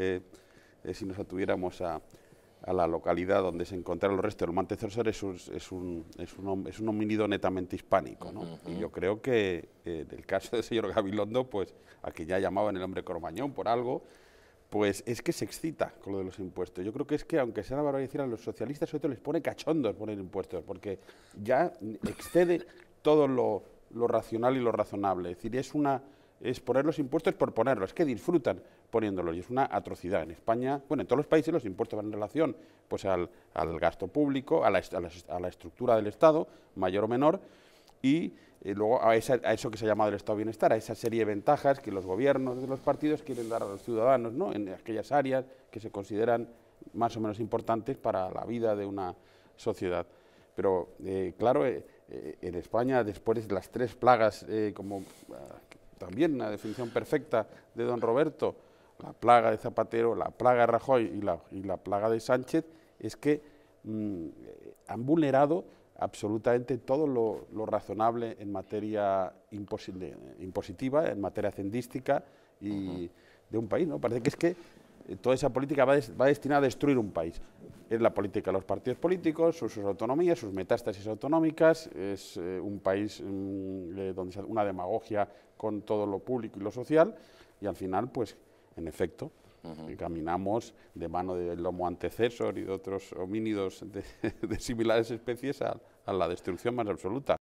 Eh, eh, si nos atuviéramos a, la localidad donde se encontraron los restos del los es un, es, un, es, homínido netamente hispánico. ¿no? Y yo creo que eh, en el caso del señor Gabilondo, pues, a quien ya llamaban el hombre cormañón por algo, pues es que se excita con lo de los impuestos. Yo creo que es que, aunque sea la barbaridad, a los socialistas sobre todo les pone cachondos poner impuestos, porque ya excede todo lo, lo racional y lo razonable. Es decir, es una es poner los impuestos por ponerlos, que disfrutan poniéndolos, y es una atrocidad. En España, bueno, en todos los países los impuestos van en relación pues, al, gasto público, a la, estructura del Estado, mayor o menor, y eh, luego a, eso que se ha llamado el Estado de Bienestar, a esa serie de ventajas que los gobiernos de los partidos quieren dar a los ciudadanos, ¿no? en aquellas áreas que se consideran más o menos importantes para la vida de una sociedad. Pero, eh, claro, eh, en España, después de las tres plagas, como ah, también una definición perfecta de don Roberto, la plaga de Zapatero, la plaga de Rajoy y la, plaga de Sánchez, es que mm, han vulnerado absolutamente todo lo, razonable en materia impositiva, en materia hacendística y de un país. ¿no? Parece que es que eh, toda esa política va, va, destinada a destruir un país es la política de los partidos políticos, sus, autonomías, sus metástasis autonómicas, es eh, un país mm, eh, donde se una demagogia con todo lo público y lo social, y al final, pues, en efecto, eh, caminamos de mano del lomo antecesor y de otros homínidos de, similares especies a la destrucción más absoluta.